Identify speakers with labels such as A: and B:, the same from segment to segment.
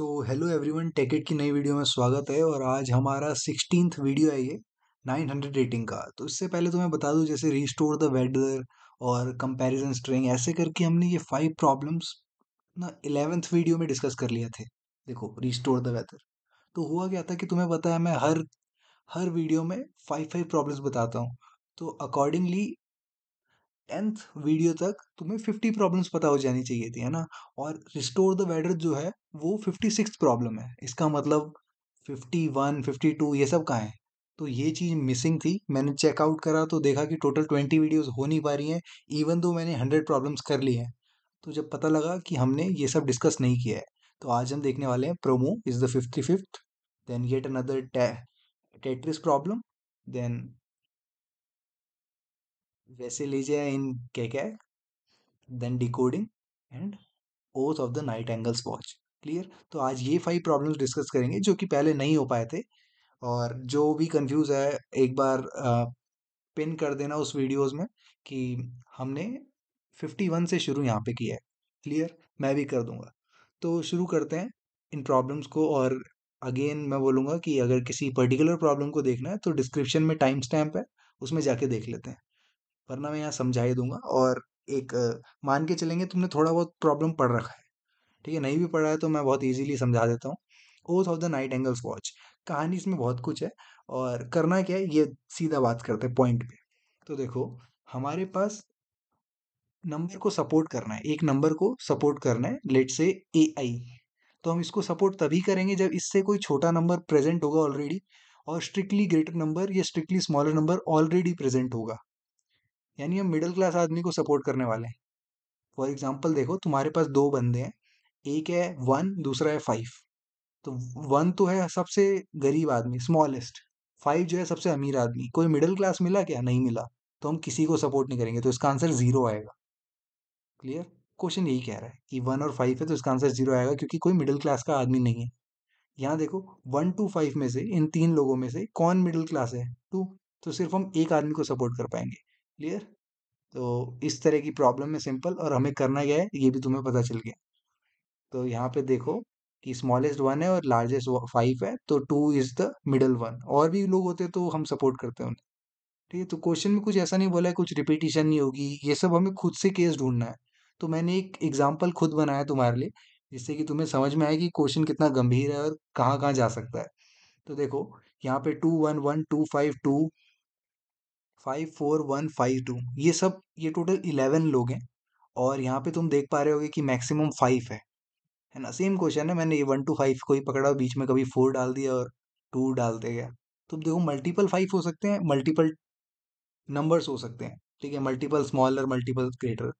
A: So hello everyone टेकेट की नई video में स्वागत है और आज हमारा सिक्सटीन वीडियो है ये 900 रेटिंग का तो इससे पहले तो मैं बता दूँ जैसे रिस्टोर द वेदर और कंपैरिजन स्ट्रिंग ऐसे करके हमने ये फाइव प्रॉब्लम्स ना इलेवेंथ वीडियो में डिस्कस कर लिए थे देखो रिस्टोर द वेदर तो हुआ क्या था कि तुम्हें पता है मैं हर हर वीडियो में फाइव फाइव प्रॉब्लम्स बताता हूँ तो अकॉर्डिंगली टेंथ वीडियो तक तुम्हें फिफ्टी प्रॉब्लम्स पता हो जानी चाहिए थी है ना और रिस्टोर द वेडर जो है वो फिफ्टी सिक्स प्रॉब्लम है इसका मतलब फिफ्टी वन फिफ्टी टू ये सब कहाँ है तो ये चीज़ मिसिंग थी मैंने चेकआउट करा तो देखा कि टोटल ट्वेंटी वीडियोस हो नहीं पा रही हैं इवन दो मैंने हंड्रेड प्रॉब्लम्स कर ली हैं तो जब पता लगा कि हमने ये सब डिस्कस नहीं किया है तो आज हम देखने वाले हैं promo is the fifty fifth then get another tetris problem then वैसे लीजिए Vasilegia in then decoding and oath of the knight angels watch clear तो आज ये फाइव प्रॉब्लम्स डिस्कस करेंगे जो कि पहले नहीं हो पाए थे और जो भी कंफ्यूज है एक बार आ, पिन कर देना उस वीडियोस में कि हमने फिफ्टी वन से शुरू यहाँ पे किया है क्लियर मैं भी कर दूंगा तो शुरू करते हैं इन प्रॉब्लम्स को और अगेन मैं बोलूँगा कि अगर किसी पर्टिकुलर प्रॉब्लम को देखना है तो डिस्क्रिप्शन में टाइम स्टैम्प है उसमें जाके देख लेते हैं वरना मैं यहाँ समझा ही दूंगा और एक मान के चलेंगे तुमने थोड़ा बहुत प्रॉब्लम पढ़ रखा है ठीक है नहीं भी पढ़ा है तो मैं बहुत ईजिली समझा देता हूँ oath of the knight angels watch कहानी इसमें बहुत कुछ है और करना क्या है ये सीधा बात करते हैं पॉइंट पे तो देखो हमारे पास नंबर को सपोर्ट करना है एक नंबर को सपोर्ट करना है लेट से ए आई तो हम इसको सपोर्ट तभी करेंगे जब इससे कोई छोटा नंबर प्रेजेंट होगा ऑलरेडी और स्ट्रिक्टली ग्रेटर नंबर या strictly smaller number already present होगा यानी हम मिडिल क्लास आदमी को सपोर्ट करने वाले हैं फॉर एग्जाम्पल देखो तुम्हारे पास दो बंदे हैं एक है वन दूसरा है फाइव तो वन तो है सबसे गरीब आदमी स्मॉलेस्ट फाइव जो है सबसे अमीर आदमी कोई मिडिल क्लास मिला क्या नहीं मिला तो हम किसी को सपोर्ट नहीं करेंगे तो इसका आंसर ज़ीरो आएगा क्लियर क्वेश्चन यही कह रहा है कि वन और फाइव है तो इसका आंसर ज़ीरो आएगा क्योंकि कोई मिडिल क्लास का आदमी नहीं है यहाँ देखो वन टू फाइव में से इन तीन लोगों में से कौन मिडिल क्लास है टू तो सिर्फ हम एक आदमी को सपोर्ट कर पाएंगे क्लियर तो इस तरह की प्रॉब्लम है सिंपल और हमें करना क्या है ये भी तुम्हें पता चल गया तो यहाँ पे देखो कि स्मॉलेस्ट वन है और लार्जेस्ट फाइव है तो two is the middle one और भी लोग होते तो हम सपोर्ट करते हैं उन्हें ठीक है तो क्वेश्चन में कुछ ऐसा नहीं बोला है कुछ रिपीटिशन नहीं होगी ये सब हमें खुद से केस ढूंढना है तो मैंने एक एग्जाम्पल खुद बनाया तुम्हारे लिए जिससे कि तुम्हें समझ में आए कि क्वेश्चन कितना गंभीर है और कहाँ कहाँ जा सकता है तो देखो यहाँ पे two one one two five two five four one five two ये सब ये टोटल इलेवन लोग हैं और यहाँ पे तुम देख पा रहे होगे कि मैक्सिमम फाइव है है ना सेम क्वेश्चन है मैंने ये वन टू फाइव को ही पकड़ा बीच में कभी फोर डाल दिया और टू डालते गया तो देखो मल्टीपल फाइव हो सकते हैं मल्टीपल नंबर्स हो सकते हैं ठीक है मल्टीपल स्मॉलर मल्टीपल ग्रेटर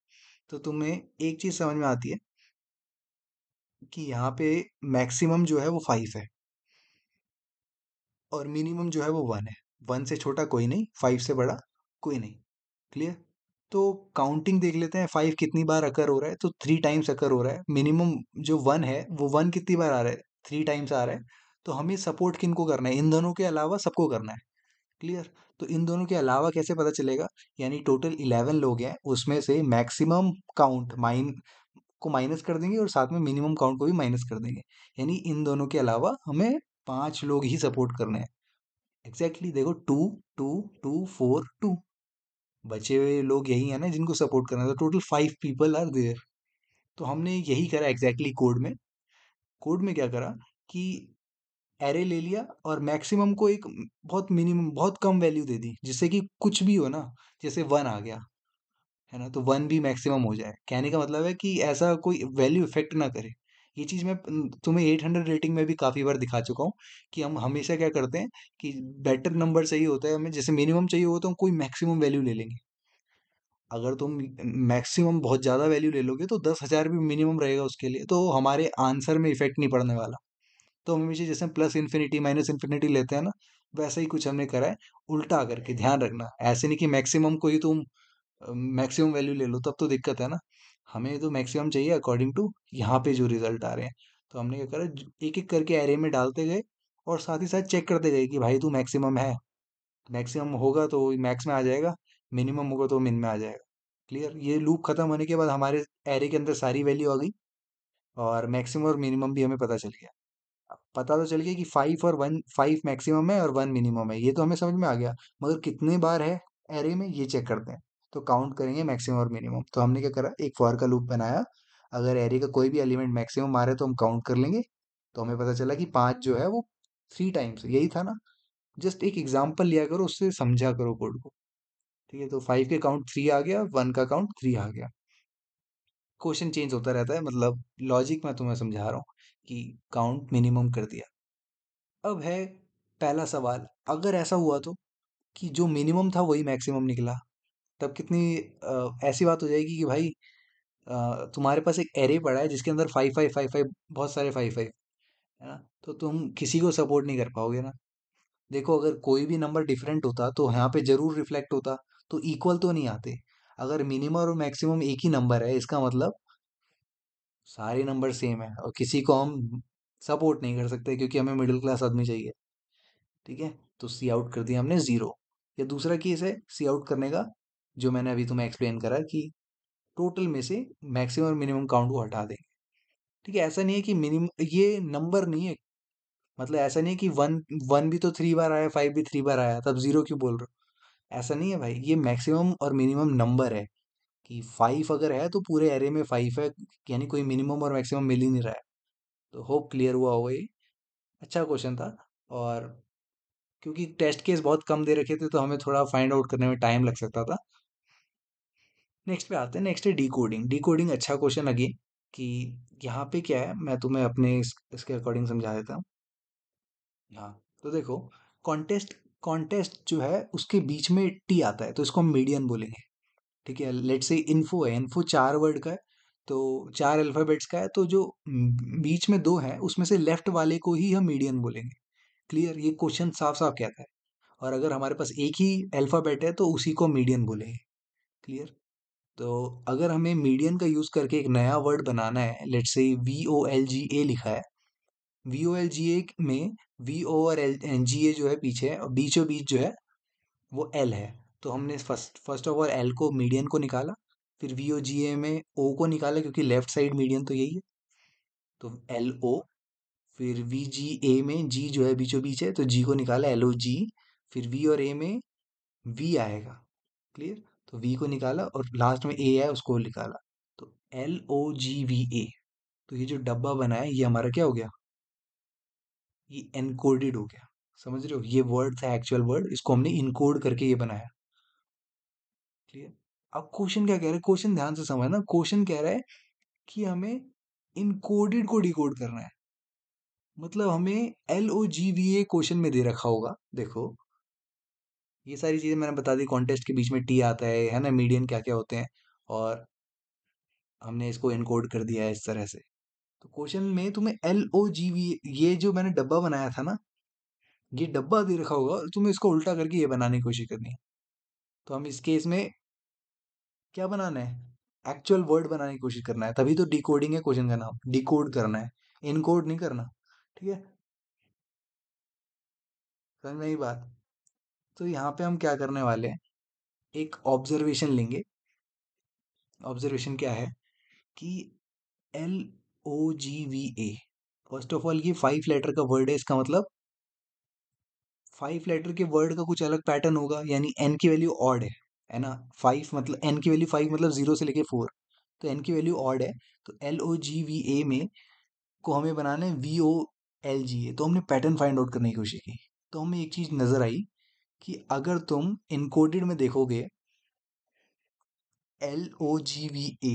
A: तो तुम्हें एक चीज़ समझ में आती है कि यहाँ पे मैक्सिमम जो है वो फाइव है और मिनिमम जो है वो वन है वन से छोटा कोई नहीं फाइव से बड़ा कोई नहीं क्लियर तो काउंटिंग देख लेते हैं फाइव कितनी बार अकर हो रहा है तो थ्री टाइम्स अकर हो रहा है मिनिमम जो वन है वो वन कितनी बार आ रहा है थ्री टाइम्स आ रहा है तो हमें सपोर्ट किन को करना है इन दोनों के अलावा सबको करना है क्लियर तो इन दोनों के अलावा कैसे पता चलेगा यानी टोटल इलेवन लोग हैं उसमें से मैक्सिमम काउंट माइन को माइनस कर देंगे और साथ में मिनिमम काउंट को भी माइनस कर देंगे यानी इन दोनों के अलावा हमें पाँच लोग ही सपोर्ट करने हैं एग्जैक्टली देखो two two two four two बचे हुए लोग यही है ना जिनको सपोर्ट करना था total five people are there तो हमने यही करा एग्जैक्टली exactly कोड में कोड में क्या करा कि एरे ले लिया और मैक्सिमम को एक बहुत मिनिमम बहुत कम वैल्यू दे दी जिससे कि कुछ भी हो ना जैसे वन आ गया है ना तो वन भी मैक्सिमम हो जाए कहने का मतलब है कि ऐसा कोई वैल्यू इफेक्ट ना करे ये चीज़ मैं तुम्हें एट हंड्रेड रेटिंग में भी काफ़ी बार दिखा चुका हूँ कि हम हमेशा क्या करते हैं कि बेटर नंबर चाहिए होता है हमें जैसे मिनिमम चाहिए होता तो है हम कोई मैक्सिमम वैल्यू ले लेंगे अगर तुम मैक्सिमम बहुत ज़्यादा वैल्यू ले लोगे तो दस हज़ार भी मिनिमम रहेगा उसके लिए तो हमारे आंसर में इफेक्ट नहीं पड़ने वाला तो हम हमेशा जैसे प्लस इन्फिनिटी माइनस इन्फिनिटी लेते हैं ना वैसा ही कुछ हमने करा है उल्टा करके ध्यान रखना ऐसे नहीं कि मैक्सिमम को ही तुम मैक्सिमम वैल्यू ले लो तब तो दिक्कत है ना हमें तो मैक्सिमम चाहिए अकॉर्डिंग टू यहाँ पे जो रिजल्ट आ रहे हैं तो हमने क्या करा एक एक करके एरे में डालते गए और साथ ही साथ चेक करते गए कि भाई तू मैक्सिमम है मैक्सिमम होगा तो मैक्स में आ जाएगा मिनिमम होगा तो मिन में आ जाएगा क्लियर ये लूप ख़त्म होने के बाद हमारे एरे के अंदर सारी वैल्यू आ गई और मैक्सिमम और मिनिमम भी हमें पता चल गया पता तो चल गया कि फाइव और वन फाइव मैक्सिमम है और वन मिनिमम है ये तो हमें समझ में आ गया मगर कितने बार है एरे में ये चेक करते हैं तो काउंट करेंगे मैक्सिमम और मिनिमम तो हमने क्या करा एक फॉर का लूप बनाया अगर एरे का कोई भी एलिमेंट मैक्सिमम आ रहा है तो हम काउंट कर लेंगे तो हमें पता चला कि पाँच जो है वो थ्री टाइम्स यही था ना जस्ट एक एग्जाम्पल लिया करो उससे समझा करो कोड को ठीक है तो फाइव के काउंट थ्री आ गया वन का काउंट थ्री आ गया क्वेश्चन चेंज होता रहता है मतलब लॉजिक मैं तुम्हें समझा रहा हूँ कि काउंट मिनिमम कर दिया अब है पहला सवाल अगर ऐसा हुआ तो कि जो मिनिमम था वही मैक्सिमम निकला तब कितनी ऐसी बात हो जाएगी कि भाई तुम्हारे पास एक एरे पड़ा है जिसके अंदर फाइव फाइव फाइव फाइव बहुत सारे फाइव फाइव है ना तो तुम किसी को सपोर्ट नहीं कर पाओगे ना देखो अगर कोई भी नंबर डिफरेंट होता तो यहाँ पे जरूर रिफ्लेक्ट होता तो इक्वल तो नहीं आते अगर मिनिमम और मैक्सिमम एक ही नंबर है इसका मतलब सारे नंबर सेम है और किसी को हम सपोर्ट नहीं कर सकते क्योंकि हमें मिडिल क्लास आदमी चाहिए ठीक है तो सी आउट कर दिया हमने ज़ीरो या दूसरा केस है सी आउट करने का जो मैंने अभी तुम्हें एक्सप्लेन करा कि टोटल में से मैक्सिमम और मिनिमम काउंट को हटा देंगे ठीक है ऐसा नहीं है कि मिनिमम ये नंबर नहीं है मतलब ऐसा नहीं है कि वन वन भी तो थ्री बार आया फाइव भी थ्री बार आया तब जीरो क्यों बोल रहे हो ऐसा नहीं है भाई ये मैक्सिमम और मिनिमम नंबर है कि फाइव अगर है तो पूरे एरे में फाइव है यानी कोई मिनिमम और मैक्सिमम मिल ही नहीं रहा है तो होप क्लियर हुआ होगा ये अच्छा क्वेश्चन था और क्योंकि टेस्ट केस बहुत कम दे रखे थे तो हमें थोड़ा फाइंड आउट करने में टाइम लग सकता था नेक्स्ट पे आते हैं नेक्स्ट है डी कोडिंग डी कोडिंग अच्छा क्वेश्चन लगे कि यहाँ पे क्या है मैं तुम्हें अपने इस, इसके अकॉर्डिंग समझा देता हूँ हाँ तो देखो कॉन्टेस्ट कॉन्टेस्ट जो है उसके बीच में टी आता है तो इसको हम मीडियन बोलेंगे ठीक है लेट से इन्फो है इन्फो चार वर्ड का है तो चार अल्फ़ाबेट्स का है तो जो बीच में दो है उसमें से लेफ्ट वाले को ही हम मीडियन बोलेंगे क्लियर ये क्वेश्चन साफ साफ कहता है और अगर हमारे पास एक ही अल्फ़ाबेट है तो उसी को मीडियन बोलेंगे क्लियर तो अगर हमें मीडियन का यूज़ करके एक नया वर्ड बनाना है लेट से वी ओ एल जी ए लिखा है वी ओ एल जी ए में वी ओ और एल जी ए जो है पीछे है और बीचों बीच जो है वो एल है तो हमने first first of all L को मीडियन को निकाला फिर वी ओ जी ए में ओ को निकाला क्योंकि लेफ्ट साइड मीडियन तो यही है तो एल ओ फिर वी जी ए में जी जो है बीचों बीच है तो जी को निकाला एल ओ जी फिर वी और ए में वी आएगा क्लियर तो वी को निकाला और लास्ट में ए है उसको निकाला तो एल ओ जी वी ए तो ये जो डब्बा बना है ये हमारा क्या हो गया ये एनकोडेड हो गया समझ रहे हो ये वर्ड था एक्चुअल वर्ड इसको हमने इनकोड करके ये बनाया क्लियर अब क्वेश्चन क्या कह रहा है क्वेश्चन ध्यान से समझना क्वेश्चन कह रहा है कि हमें इनकोडेड को डिकोड करना है मतलब हमें L O G V A question में दे रखा होगा देखो ये सारी चीज़ें मैंने बता दी कॉन्टेस्ट के बीच में टी आता है है ना मीडियन क्या क्या होते हैं और हमने इसको इनकोड कर दिया है इस तरह से तो क्वेश्चन में तुम्हें एल ओ जी वी ये जो मैंने डब्बा बनाया था ना ये डब्बा दे रखा होगा तुम्हें इसको उल्टा करके ये बनाने की कोशिश करनी है तो हम इस केस में क्या बनाना है एक्चुअल वर्ड बनाने की कोशिश करना है तभी तो डिकोडिंग है क्वेश्चन का नाम डिकोड करना है इनकोड नहीं करना ठीक है समझ में ही बात तो यहाँ पे हम क्या करने वाले हैं एक ऑब्जर्वेशन लेंगे ऑब्जर्वेशन क्या है कि L O G V A first of all ये फाइव लेटर का वर्ड है इसका मतलब फाइव लेटर के वर्ड का कुछ अलग पैटर्न होगा यानी एन की वैल्यू ऑड है है ना फाइव मतलब एन की वैल्यू फाइव मतलब जीरो से लेके फोर तो एन की वैल्यू ऑड है तो एल ओ जी वी ए में को हमें बनाना है वी ओ एल जी ए तो हमने पैटर्न फाइंड आउट करने की कोशिश की तो हमें एक चीज़ नज़र आई कि अगर तुम इनकोडेड में देखोगे एल ओ जी वी ए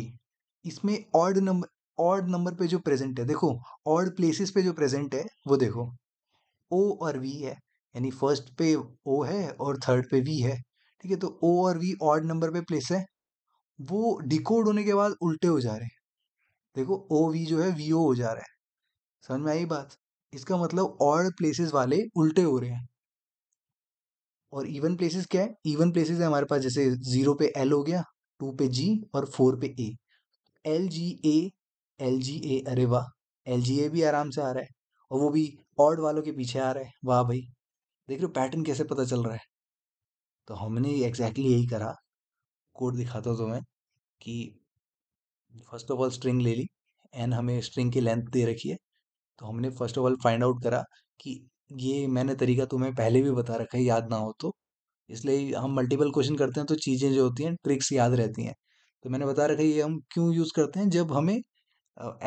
A: इसमें ऑड नंबर ऑड नंबर पे जो प्रेजेंट है देखो ऑड प्लेसेस पे जो प्रेजेंट है वो देखो ओ और वी है यानी फर्स्ट पे ओ है और थर्ड पे वी है ठीक है तो ओ और वी ऑड नंबर पे प्लेस है वो डिकोड होने के बाद उल्टे हो जा रहे हैं देखो ओ वी जो है वी ओ हो जा रहा है समझ में आई बात इसका मतलब ऑड प्लेसेस वाले उल्टे हो रहे हैं और इवन प्लेसेस क्या है इवन प्लेसेस है हमारे पास जैसे जीरो पे एल हो गया टू पे जी और फोर पे A L G A L G ए अरे वाह एल जी ए भी आराम से आ रहा है और वो भी ऑड वालों के पीछे आ रहा है वाह भाई देख रहे हो पैटर्न कैसे पता चल रहा है तो हमने एग्जैक्टली यही करा कोड दिखाता हूँ तुम्हें कि फर्स्ट ऑफ ऑल स्ट्रिंग ले ली एन हमें स्ट्रिंग की लेंथ दे रखी है तो हमने first of all find out करा कि ये मैंने तरीका तुम्हें पहले भी बता रखा है याद ना हो तो इसलिए हम मल्टीपल क्वेश्चन करते हैं तो चीज़ें जो होती हैं ट्रिक्स याद रहती हैं तो मैंने बता रखा है ये हम क्यों यूज़ करते हैं जब हमें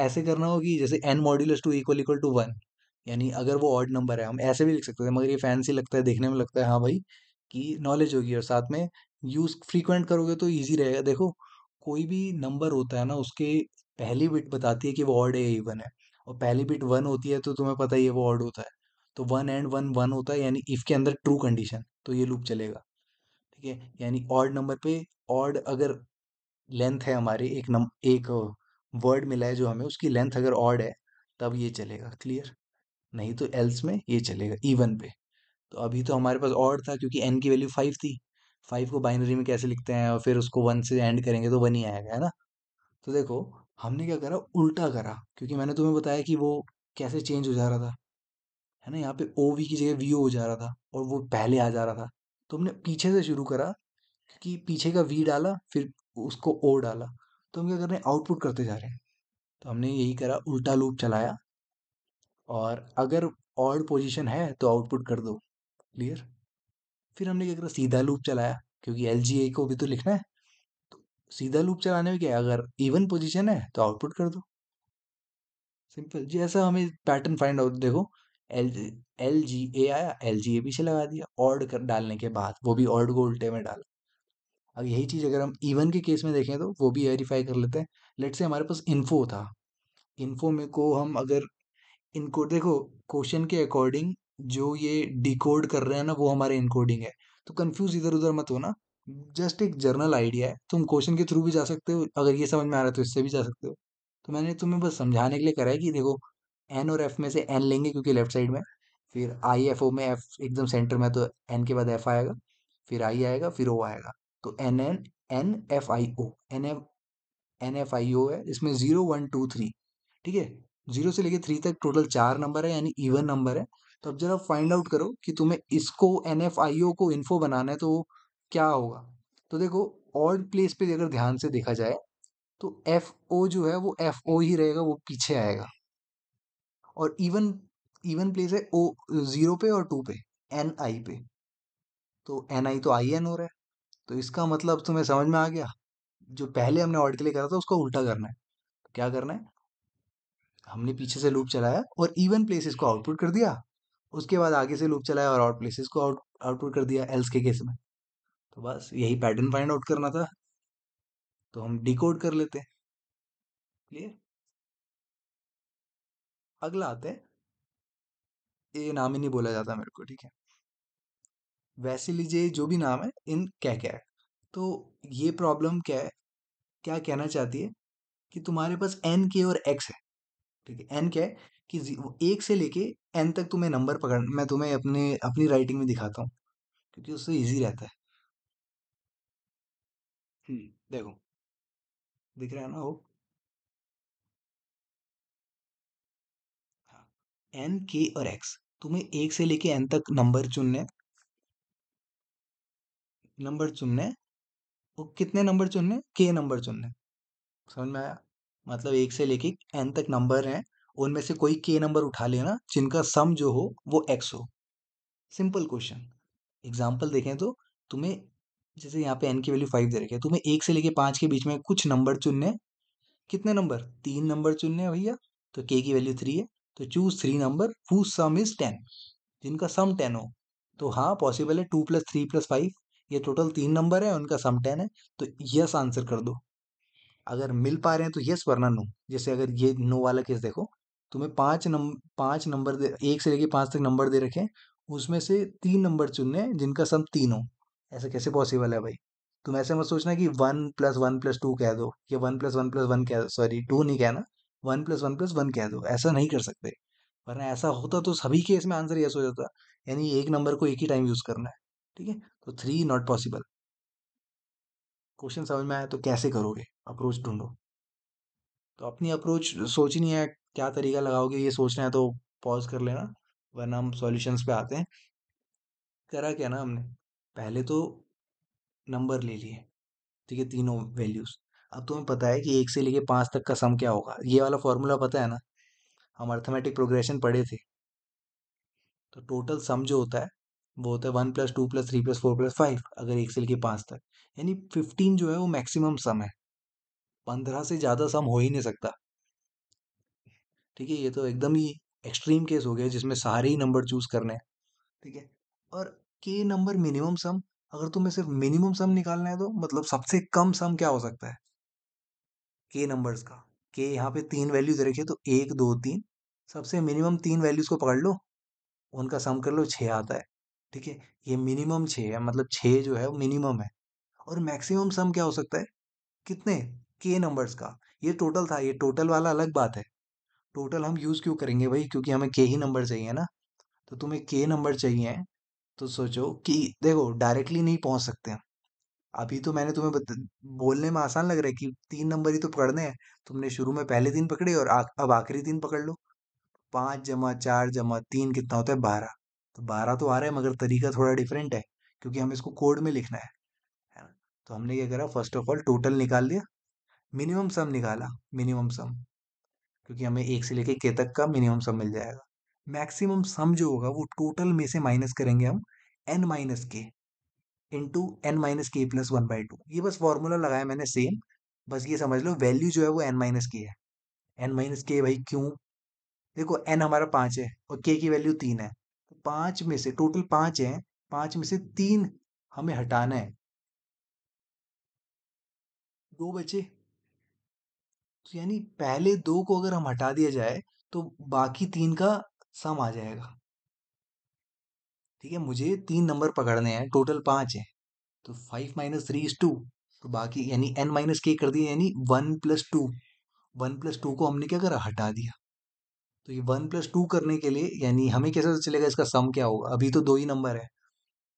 A: ऐसे करना हो कि जैसे N modulus two equal equal to one यानी अगर वो ऑड नंबर है हम ऐसे भी लिख सकते हैं मगर ये फैंसी लगता है देखने में लगता है हाँ भाई कि नॉलेज होगी और साथ में यूज़ फ्रीक्वेंट करोगे तो ईजी रहेगा देखो कोई भी नंबर होता है ना उसके पहली बिट बताती है कि वो ऑड है इवन है और पहली बिट वन होती है तो तुम्हें पता ही है वो ऑड होता है तो वन एंड वन वन होता है यानी इफ़ के अंदर ट्रू कंडीशन तो ये लूप चलेगा ठीक है यानी ऑड नंबर पे ऑड अगर लेंथ है हमारे एक नम एक वर्ड मिला है जो हमें उसकी लेंथ अगर ऑड है तब ये चलेगा क्लियर नहीं तो एल्स में ये चलेगा इवन पे तो अभी तो हमारे पास ऑड था क्योंकि एन की वैल्यू फाइव थी फाइव को बाइनरी में कैसे लिखते हैं और फिर उसको वन से एंड करेंगे तो वन ही आएगा है ना तो देखो हमने क्या करा उल्टा करा क्योंकि मैंने तुम्हें बताया कि वो कैसे चेंज हो जा रहा था है ना यहाँ पे ओ वी की जगह वी ओ हो जा रहा था और वो पहले आ जा रहा था तो हमने पीछे से शुरू करा कि पीछे का वी डाला फिर उसको ओ डाला तो हम क्या कर रहे हैं आउटपुट करते जा रहे हैं तो हमने यही करा उल्टा लूप चलाया और अगर ऑड पोजीशन है तो आउटपुट कर दो क्लियर फिर हमने क्या करा सीधा लूप चलाया क्योंकि एल जी ए को भी तो लिखना है तो सीधा लूप चलाने में क्या है अगर इवन पोजीशन है तो आउटपुट कर दो सिंपल जैसा हमें पैटर्न फाइंड आउट देखो एल एल जी ए आया एल जी ए पीछे लगा दिया ऑर्ड कर डालने के बाद वो भी ऑर्ड को उल्टे में डाला अब यही चीज़ अगर हम इवन के केस में देखें तो वो भी वेरीफाई कर लेते हैं लेट से हमारे पास इन्फो था इन्फो में को हम अगर इनको देखो क्वेश्चन के अकॉर्डिंग जो ये डिकोड कर रहे हैं ना वो हमारे इनकोडिंग है तो कन्फ्यूज इधर उधर मत हो ना जस्ट एक जर्नल आइडिया है तुम क्वेश्चन के थ्रू भी जा सकते हो अगर ये समझ में आ रहा है तो इससे भी जा सकते हो तो मैंने तुम्हें बस समझाने के लिए करा है कि देखो एन और एफ में से एन लेंगे क्योंकि लेफ्ट साइड में फिर आई एफ ओ में एफ एकदम सेंटर में तो एन के बाद एफ आएगा फिर आई आएगा फिर ओ आएगा तो N N N F I O N F N F I O है इसमें जीरो वन टू थ्री ठीक है जीरो से लेके थ्री तक टोटल चार नंबर है यानी इवन नंबर है तो अब जरा फाइंड आउट करो कि तुम्हें इसको एन एफ आई ओ को इन्फो बनाना है तो क्या होगा तो देखो ऑर्ड प्लेस पे अगर ध्यान से देखा जाए तो एफ ओ जो है वो एफ ओ ही रहेगा वो पीछे आएगा और इवन इवन प्लेस है ओ ज़ीरो पे और टू पे एन आई पे तो एन आई तो आई एन हो रहा है तो इसका मतलब तुम्हें समझ में आ गया जो पहले हमने ऑर्ड के लिए करा था उसको उल्टा करना है तो क्या करना है हमने पीछे से लूप चलाया और इवन प्लेसेस को आउटपुट कर दिया उसके बाद आगे से लूप चलाया और आउट प्लेसेस को आउट आउटपुट कर दिया एल्स के केस में तो बस यही पैटर्न फाइंड आउट करना था तो हम डिकोड कर
B: लेते हैं क्लियर अगला आते हैं
A: ये नाम ही नहीं बोला जाता मेरे को ठीक है वैसे लीजिए जो भी नाम है इन क्या क्या है तो ये प्रॉब्लम क्या है क्या कहना चाहती है कि तुम्हारे पास एन के और एक्स है ठीक है एन क्या है कि एक से लेके एन तक तुम्हें नंबर पकड़ मैं तुम्हें अपने अपनी राइटिंग में दिखाता हूँ क्योंकि उससे इजी रहता है
B: हम्म, देखो दिख रहा है ना वो
A: एन के और एक्स तुम्हें एक से लेके एन तक नंबर चुनने नंबर चुनने और कितने नंबर चुनने के नंबर चुनने समझ में आया मतलब एक से लेके एन तक नंबर हैं उनमें से कोई के नंबर उठा लेना जिनका सम जो हो वो एक्स हो सिंपल क्वेश्चन एग्जाम्पल देखें तो तुम्हें जैसे यहाँ पे एन की वैल्यू फाइव दे रखी है तुम्हें एक से लेके पाँच के बीच में कुछ नंबर चुनने कितने नंबर तीन नंबर चुनने भैया तो के की वैल्यू थ्री है तो choose three number who sum is ten जिनका सम टेन हो तो हाँ पॉसिबल है two plus three plus five ये टोटल तीन नंबर है उनका सम टेन है तो यस आंसर कर दो अगर मिल पा रहे हैं तो यस वरना नो जैसे अगर ये नो वाला केस देखो तुम्हें पाँच नंबर पाँच नंबर दे एक से लेके पाँच तक नंबर दे रखे हैं उसमें से तीन नंबर चुनने हैं जिनका सम तीन हो ऐसा कैसे पॉसिबल है भाई तुम ऐसे मत सोचना कि one plus one plus two कह दो या one plus one plus one कह सॉरी टू नहीं कहना one plus one plus one कह दो हम्म। ऐसा नहीं कर सकते वरना ऐसा होता तो सभी केस में आंसर यस हो जाता यानी एक नंबर को एक ही टाइम यूज़ करना है ठीक है तो थ्री नॉट पॉसिबल क्वेश्चन समझ में आया तो कैसे करोगे अप्रोच ढूंढो तो अपनी अप्रोच सोचनी है क्या तरीका लगाओगे ये सोचना है तो पॉज कर लेना वरना हम सॉल्यूशंस पे आते हैं करा क्या ना हमने पहले तो नंबर ले लिए ठीक है तीनों वैल्यूज़ अब तुम्हें पता है कि एक से लेके पाँच तक का सम क्या होगा ये वाला फॉर्मूला पता है ना हम अर्थमेटिक प्रोग्रेशन पढ़े थे तो टोटल सम जो होता है वो होता है one plus two plus three plus four plus five अगर एक से लेके पाँच तक यानी फिफ्टीन जो है वो मैक्सिमम सम है पंद्रह से ज़्यादा सम हो ही नहीं सकता ठीक है ये तो एकदम ही एक्सट्रीम केस हो गया जिसमें सारे ही नंबर चूज करने हैं ठीक है और के नंबर मिनिमम सम अगर तुम्हें सिर्फ मिनिमम सम निकालना है तो मतलब सबसे कम सम क्या हो सकता है के नंबर्स का के यहाँ पे तीन वैल्यूज रखे तो एक दो तीन सबसे मिनिमम तीन वैल्यूज को पकड़ लो उनका सम कर लो छः आता है ठीक है ये मिनिमम छः है मतलब छः जो है वो मिनिमम है और मैक्सिमम सम क्या हो सकता है कितने के नंबर्स का ये टोटल था ये टोटल वाला अलग बात है टोटल हम यूज़ क्यों करेंगे भाई क्योंकि हमें के ही नंबर चाहिए ना तो तुम्हें के नंबर चाहिए तो सोचो कि देखो डायरेक्टली नहीं पहुंच सकते हम अभी तो मैंने तुम्हें बोलने में आसान लग रहा है कि तीन नंबर ही तो पकड़ने हैं तुमने शुरू में पहले दिन पकड़े और आ, अब आखिरी दिन पकड़ लो पाँच जमा चार जमा तीन कितना होता है बारह तो बारह तो आ रहा है मगर तरीका थोड़ा डिफरेंट है क्योंकि हमें इसको कोड में लिखना है है ना तो हमने क्या करा फर्स्ट ऑफ ऑल टोटल निकाल दिया मिनिमम सम निकाला मिनिमम सम क्योंकि हमें एक से लेके के तक का मिनिमम सम मिल जाएगा मैक्सिमम सम जो होगा वो टोटल में से माइनस करेंगे हम N minus K into N minus K plus one by two ये बस फॉर्मूला लगाया मैंने सेम बस ये समझ लो वैल्यू जो है वो एन माइनस के है एन माइनस के भाई क्यों देखो एन हमारा पाँच है और के की वैल्यू तीन है तो पाँच में से टोटल पाँच है पाँच में से तीन हमें हटाना है दो बचे तो यानी पहले दो को अगर हम हटा दिया जाए तो बाकी तीन का सम आ जाएगा ठीक है मुझे तीन नंबर पकड़ने हैं टोटल पाँच हैं तो five minus three is two तो बाकी यानी एन माइनस के कर दिए यानी one plus two one plus two को हमने क्या करा हटा दिया तो ये वन प्लस टू करने के लिए यानी हमें कैसे चलेगा इसका सम क्या होगा अभी तो दो ही नंबर है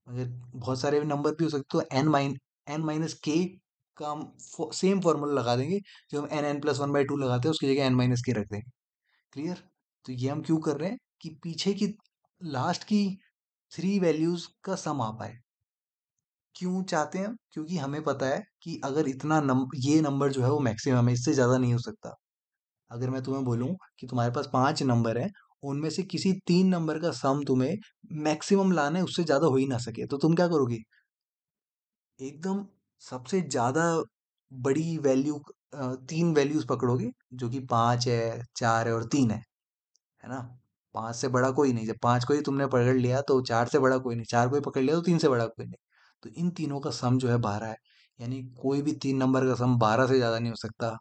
A: मगर बहुत सारे नंबर भी हो सकते तो एन माइन एन माइनस के का हम फो, सेम फॉर्मूला लगा देंगे जो हम N N plus one by two लगाते हैं उसकी जगह एन माइनस के रख देंगे क्लियर तो ये हम क्यों कर रहे हैं कि पीछे की लास्ट की थ्री वैल्यूज़ का सम आ पाए क्यों चाहते हैं क्योंकि हमें पता है कि अगर इतना नम ये नंबर जो है वो मैक्सिमम है इससे ज़्यादा नहीं हो सकता अगर मैं तुम्हें बोलूँ कि तुम्हारे पास पाँच नंबर हैं उनमें से किसी तीन नंबर का सम तुम्हें मैक्सिमम लाना है उससे ज़्यादा हो ही ना सके तो तुम क्या करोगे एकदम सबसे ज़्यादा बड़ी वैल्यू तीन वैल्यूज़ पकड़ोगे जो कि पाँच है चार है और तीन है है ना पांच से बड़ा कोई नहीं जब पांच को ही तुमने पकड़ लिया तो चार से बड़ा कोई नहीं चार को ही पकड़ लिया तो तीन से बड़ा कोई नहीं तो इन तीनों का सम जो है बारह है यानी कोई भी तीन नंबर का सम बारह से ज़्यादा नहीं हो सकता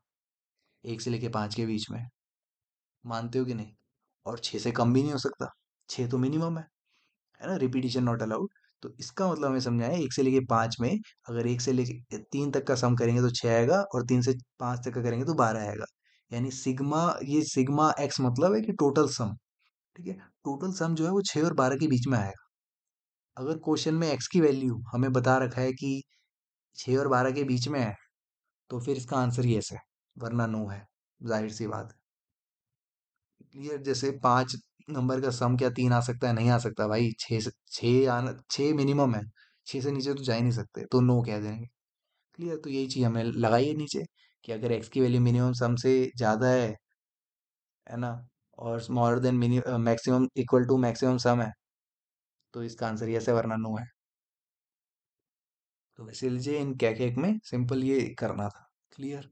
A: एक से लेके पांच के बीच में मानते हो कि नहीं और छह से कम भी नहीं हो सकता छह तो मिनिमम है है ना रिपीटिशन नॉट अलाउड तो इसका मतलब हमें समझाएं एक से लेके पांच में अगर एक से लेके तीन तक का सम करेंगे तो छह आएगा और तीन से पांच तक का करेंगे तो बारह आएगा यानी सिग्मा ये सिग्मा एक्स मतलब है कि टोटल सम ठीक है टोटल सम जो है वो छः और बारह के बीच में आएगा अगर क्वेश्चन में एक्स की वैल्यू हमें बता रखा है कि छः और बारह के बीच में है तो फिर इसका आंसर यस है वरना नो है जाहिर सी बात क्लियर जैसे पाँच नंबर का सम क्या तीन आ सकता है नहीं आ सकता भाई छः से छः आना छः मिनिमम है छः से नीचे तो जा ही नहीं सकते तो नो कह देंगे क्लियर तो यही चीज़ हमें लगाइए नीचे कि अगर एक्स की वैल्यू मिनिमम सम से ज़्यादा है है ना और smaller than minimum maximum equal to maximum sum है तो इसका आंसर ये से वरना नो है तो वैसे लीजिए इन कैक एक में सिंपल ये करना था क्लियर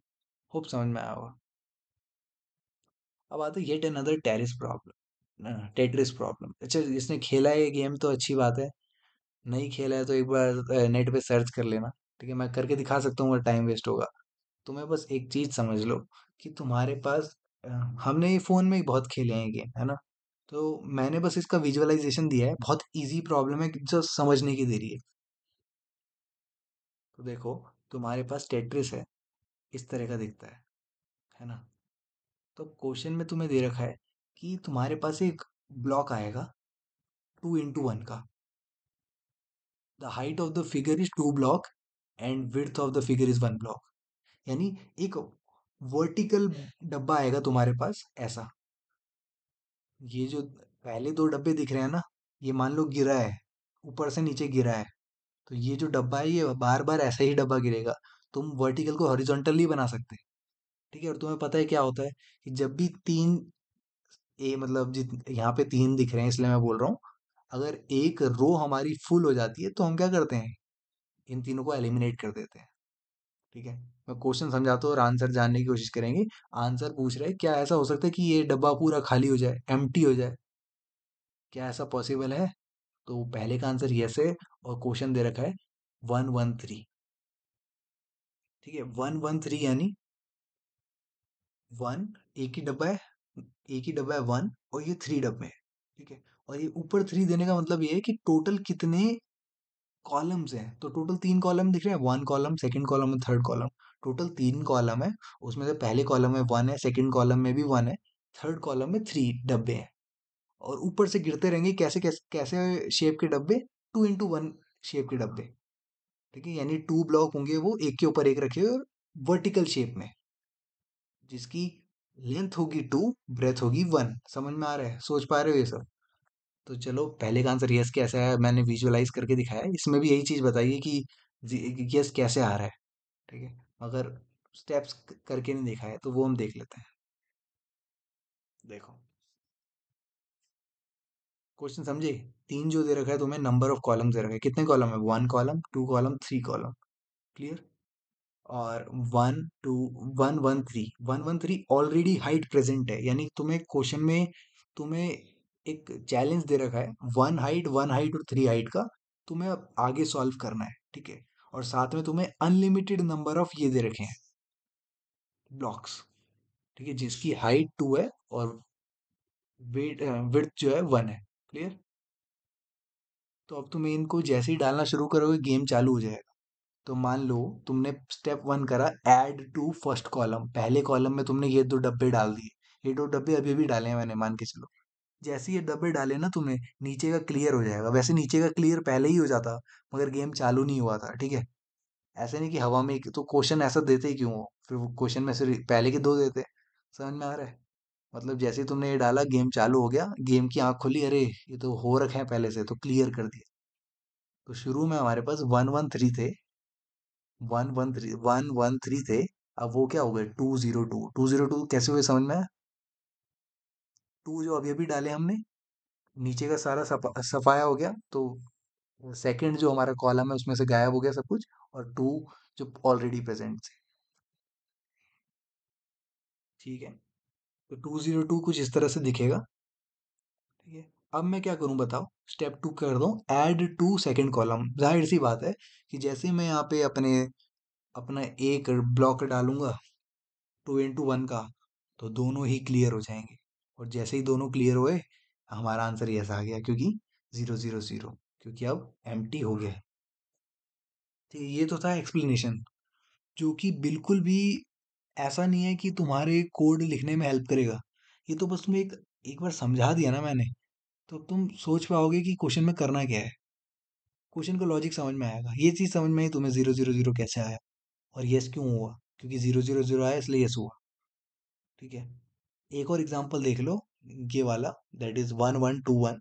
A: होप समझ में आया होगा अब आते yet another tetris problem tetris problem अच्छा जिसने खेला है ये गेम तो अच्छी बात है नहीं खेला है तो एक बार नेट uh, पे सर्च कर लेना ठीक है मैं करके दिखा सकता हूँ टाइम वेस्ट होगा तुम्हें बस एक चीज़ समझ लो कि तुम्हारे पास हमने ये फ़ोन में ही बहुत खेले हैं गेम, है ना? तो मैंने बस इसका विज़ुअलाइज़ेशन दिया है, बहुत इजी प्रॉब्लम है जो समझने की देरी है। तो देखो, तुम्हारे पास टेट्रिस है, इस तरह का दिखता है, है ना? तो क्वेश्चन में तुम्हें दे रखा है कि तुम्हारे पास एक ब्लॉक आएगा टू इंटू वन का। The height of the figure is two block and width of the figure is one block. यानी एक वर्टिकल हम्म। डब्बा आएगा तुम्हारे पास ऐसा ये जो पहले दो डब्बे दिख रहे हैं ना ये मान लो गिरा है ऊपर से नीचे गिरा है तो ये जो डब्बा है ये बार बार ऐसा ही डब्बा गिरेगा तुम वर्टिकल को हॉरिजॉन्टली बना सकते हैं ठीक है और तुम्हें पता है क्या होता है कि जब भी तीन ए मतलब जित यहाँ पे तीन दिख रहे हैं इसलिए मैं बोल रहा हूँ अगर एक रो हमारी फुल हो जाती है तो हम क्या करते हैं इन तीनों को एलिमिनेट कर देते हैं ठीक है मैं क्वेश्चन समझाता हूँ और आंसर जानने की कोशिश करेंगे आंसर पूछ रहे हैं क्या ऐसा हो सकता है कि ये डब्बा पूरा खाली हो जाए एम हो जाए क्या ऐसा पॉसिबल है तो पहले का आंसर यस है और क्वेश्चन दे रखा है
B: वन वन थ्री ठीक है वन वन थ्री यानी
A: वन एक ही डब्बा है एक ही डब्बा है वन और ये थ्री डब्बे है ठीक है और ये ऊपर थ्री देने का मतलब ये है कि टोटल कितने कॉलम्स हैं तो टोटल तीन कॉलम दिख रहे हैं वन कॉलम सेकंड कॉलम और थर्ड कॉलम टोटल तीन कॉलम है उसमें से पहले कॉलम में वन है सेकेंड कॉलम में भी वन है थर्ड कॉलम में थ्री डब्बे हैं और ऊपर से गिरते रहेंगे कैसे कैसे कैसे शेप के डब्बे टू इंटू वन शेप के डब्बे ठीक है यानी टू ब्लॉक होंगे वो एक के ऊपर एक रखे और वर्टिकल शेप में जिसकी लेंथ होगी टू ब्रेथ होगी वन समझ में आ रहा है सोच पा रहे हो ये सब तो चलो पहले का आंसर यस कैसे है मैंने विजुअलाइज करके दिखाया इसमें भी यही चीज़ बताइए कि यस कैसे आ रहा है ठीक है मगर स्टेप्स करके नहीं
B: देखा है तो वो हम देख लेते हैं देखो
A: क्वेश्चन समझे तीन जो दे रखा है तुम्हें नंबर ऑफ कॉलम दे रखा है कितने कॉलम है one column two column three column clear और one two one one three one one three already height present है यानी तुम्हें क्वेश्चन में तुम्हें एक चैलेंज दे रखा है वन हाइट वन हाइट और थ्री हाइट का तुम्हें अब आगे सॉल्व करना है ठीक है और साथ में तुम्हें अनलिमिटेड नंबर ऑफ ये दे रखे हैं ब्लॉक्स ठीक है जिसकी हाइट टू है और वेट विथ जो है वन है क्लियर तो अब तुम इनको जैसे ही डालना शुरू करोगे गेम चालू हो जाएगा तो मान लो तुमने स्टेप वन करा एड टू फर्स्ट कॉलम पहले कॉलम में तुमने ये दो डब्बे डाल दिए ये दो डब्बे अभी भी डाले हैं मैंने मान के चलो जैसे ये डब्बे डाले ना तुम्हें नीचे का क्लियर हो जाएगा वैसे नीचे का क्लियर पहले ही हो जाता मगर गेम चालू नहीं हुआ था ठीक है ऐसे नहीं कि हवा में तो क्वेश्चन ऐसा देते ही क्यों हो फिर वो क्वेश्चन में से पहले के दो देते समझ में आ रहा है मतलब जैसे ही तुमने ये डाला गेम चालू हो गया गेम की आंख खुली अरे ये तो हो रखे हैं पहले से तो क्लियर कर दिया तो शुरू में हमारे पास वन वन थ्री थे one one three one one three थे अब वो क्या हो गए two zero two two zero two कैसे हुए समझ में आया टू जो अभी अभी डाले हमने नीचे का सारा सफा, सफाया हो गया तो सेकंड जो हमारा कॉलम है उसमें से गायब हो गया सब कुछ और टू जो ऑलरेडी प्रेजेंट थे ठीक है तो टू जीरो टू कुछ इस तरह से दिखेगा ठीक है अब मैं क्या करूं बताओ स्टेप टू कर दो ऐड टू सेकंड कॉलम जाहिर सी बात है कि जैसे मैं यहाँ पे अपने अपना एक ब्लॉक डालूंगा टू इंटू वन का तो दोनों ही क्लियर हो जाएंगे और जैसे ही दोनों क्लियर हुए हमारा आंसर यस आ गया क्योंकि ज़ीरो ज़ीरो ज़ीरो क्योंकि अब एम हो गया है ठीक तो है ये तो था एक्सप्लेनेशन जो कि बिल्कुल भी ऐसा नहीं है कि तुम्हारे कोड लिखने में हेल्प करेगा ये तो बस तुम्हें एक एक बार समझा दिया ना मैंने तो तुम सोच पाओगे कि क्वेश्चन में करना क्या है क्वेश्चन का लॉजिक समझ में आएगा ये चीज़ समझ में ही तुम्हें ज़ीरो ज़ीरो ज़ीरो कैसे आया और यस क्यों हुआ क्योंकि ज़ीरो ज़ीरो ज़ीरो आया इसलिए येस हुआ ठीक है एक और एग्जाम्पल देख लो ये वाला that is one one two one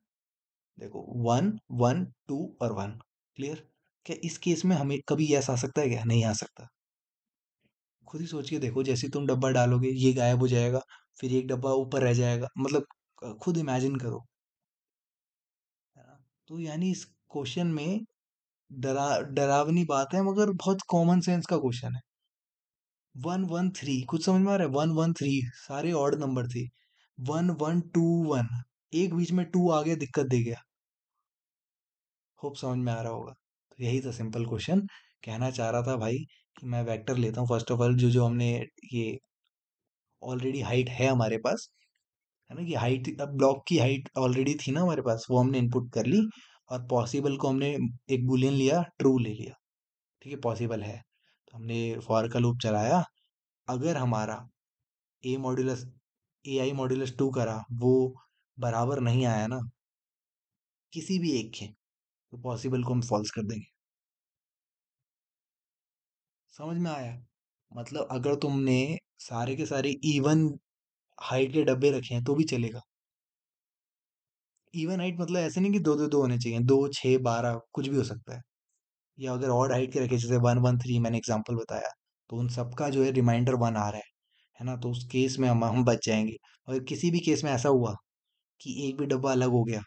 A: देखो वन वन टू और वन क्लियर क्या इस केस में हमें कभी यस आ सकता है क्या नहीं आ सकता खुद ही सोच के देखो जैसे तुम डब्बा डालोगे ये गायब हो जाएगा फिर एक डब्बा ऊपर रह जाएगा मतलब खुद इमेजिन करो तो यानी इस क्वेश्चन में डरा डरावनी बात है मगर बहुत कॉमन सेंस का क्वेश्चन है वन वन थ्री कुछ समझ में आ रहा है वन वन थ्री सारे ऑड नंबर थे वन वन टू वन एक बीच में टू आ गया दिक्कत दे गया होप समझ में आ रहा होगा तो यही था सिंपल क्वेश्चन कहना चाह रहा था भाई कि मैं वेक्टर लेता हूँ फर्स्ट ऑफ ऑल जो जो हमने ये ऑलरेडी हाइट है हमारे पास है ना कि हाइट अब ब्लॉक की हाइट ऑलरेडी थी ना हमारे पास वो हमने इनपुट कर ली और पॉसिबल को हमने एक बुलियन लिया ट्रू ले लिया ठीक है पॉसिबल है हमने फॉर का लूप चलाया अगर हमारा A modulus A I modulus two करा वो बराबर नहीं आया ना किसी भी एक के तो पॉसिबल को हम फॉल्स कर देंगे
B: समझ में आया मतलब अगर तुमने सारे
A: के सारे इवन हाइट के डब्बे रखे हैं तो भी चलेगा इवन हाइट मतलब ऐसे नहीं कि दो दो दो होने चाहिए दो छः बारह कुछ भी हो सकता है या अगर और हाइट के रखे जैसे वन वन थ्री मैंने एग्जाम्पल बताया तो उन सबका जो है रिमाइंडर वन आ रहा है है ना तो उस केस में हम हम बच जाएंगे और किसी भी केस में ऐसा हुआ कि एक भी डब्बा अलग हो गया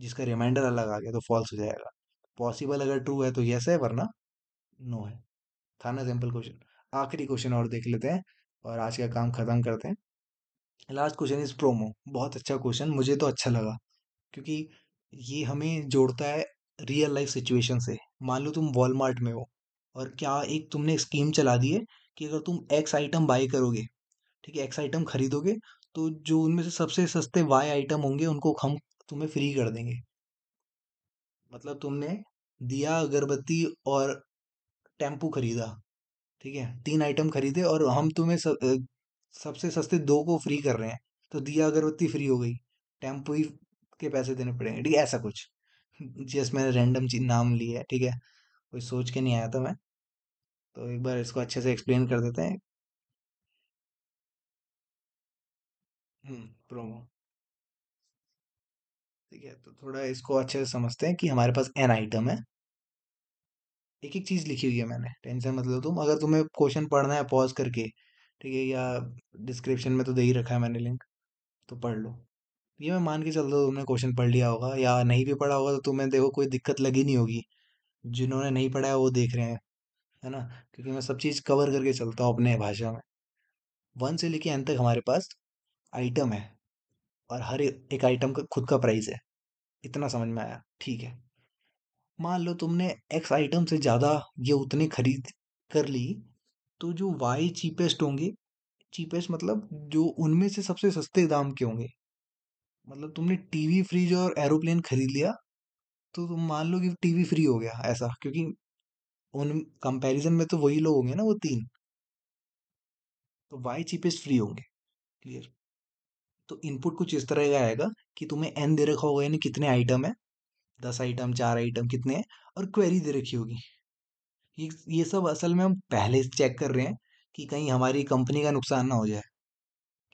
A: जिसका रिमाइंडर अलग आ गया तो फॉल्स हो जाएगा पॉसिबल अगर ट्रू है तो यस है वरना नो है था ना सिंपल क्वेश्चन आखिरी क्वेश्चन और देख लेते हैं और आज का काम ख़त्म करते हैं लास्ट क्वेश्चन इज़ प्रोमो बहुत अच्छा क्वेश्चन मुझे तो अच्छा लगा क्योंकि ये हमें जोड़ता है रियल लाइफ सिचुएशन से मान लो तुम वॉलमार्ट में हो और क्या एक तुमने स्कीम चला दी है कि अगर तुम एक्स आइटम बाई करोगे ठीक है एक्स आइटम खरीदोगे तो जो उनमें से सबसे सस्ते वाई आइटम होंगे उनको हम तुम्हें फ्री कर देंगे मतलब तुमने दिया अगरबत्ती और टेम्पू खरीदा ठीक है तीन आइटम खरीदे और हम तुम्हें सब, सबसे सस्ते दो को फ्री कर रहे हैं तो दिया अगरबत्ती फ्री हो गई टेम्पू ही के पैसे देने पड़ेंगे ठीक है ऐसा कुछ जिस मैंने रैंडम चीज नाम लिया है ठीक है कोई सोच के नहीं आया था मैं तो एक बार इसको अच्छे से एक्सप्लेन कर देते हैं प्रोमो हम्म, ठीक है तो थोड़ा इसको अच्छे से समझते हैं कि हमारे पास एन आइटम है एक एक चीज़ लिखी हुई है मैंने टेंशन मतलब तुम अगर तुम्हें क्वेश्चन पढ़ना है पॉज करके ठीक है या डिस्क्रिप्शन में तो दे ही रखा है मैंने लिंक तो पढ़ लो ये मैं मान के चल रहा हूँ तुमने क्वेश्चन पढ़ लिया होगा या नहीं भी पढ़ा होगा तो तुम्हें देखो कोई दिक्कत लगी नहीं होगी जिन्होंने नहीं पढ़ा है वो देख रहे हैं है ना क्योंकि मैं सब चीज़ कवर करके चलता हूँ अपने भाषा में वन से लेके एंड तक हमारे पास आइटम है और हर एक आइटम का खुद का प्राइस है इतना समझ में आया ठीक है मान लो तुमने एक्स आइटम से ज़्यादा ये उतने खरीद कर ली तो जो वाई चीपेस्ट होंगे चीपेस्ट मतलब जो उनमें से सबसे सस्ते दाम के होंगे मतलब तुमने टीवी फ्रिज और एरोप्लेन खरीद लिया तो तुम मान लो कि टीवी फ्री हो गया ऐसा क्योंकि उन कंपैरिजन में तो वही लोग होंगे ना वो तीन तो वाई चीपेस्ट फ्री होंगे क्लियर तो इनपुट कुछ इस तरह का आएगा कि तुम्हें एन दे रखा होगा यानी कितने आइटम है दस आइटम चार आइटम कितने हैं और क्वेरी दे रखी होगी ये ये सब असल में हम पहले चेक कर रहे हैं कि कहीं हमारी कंपनी का नुकसान ना हो जाए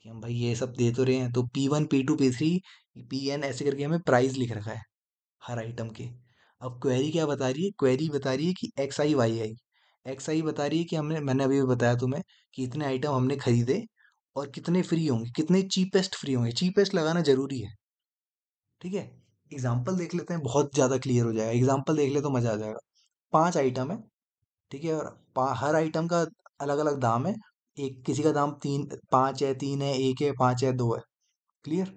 A: कि हम भाई ये सब दे तो रहे हैं तो P one P two P three P N ऐसे करके हमें प्राइस लिख रखा है हर आइटम के अब क्वेरी क्या बता रही है क्वेरी बता रही है कि X I Y I X I बता रही है कि हमने मैंने अभी बताया तुम्हें कि इतने आइटम हमने खरीदे और कितने फ्री होंगे कितने चीपेस्ट फ्री होंगे चीपेस्ट लगाना ज़रूरी है ठीक है एग्जाम्पल देख लेते हैं बहुत ज़्यादा क्लियर हो जाएगा एग्जाम्पल देख ले तो मज़ा आ जाएगा पाँच आइटम है ठीक है और हर आइटम का अलग अलग दाम है एक किसी का दाम तीन पाँच है तीन है एक है पाँच है दो है क्लियर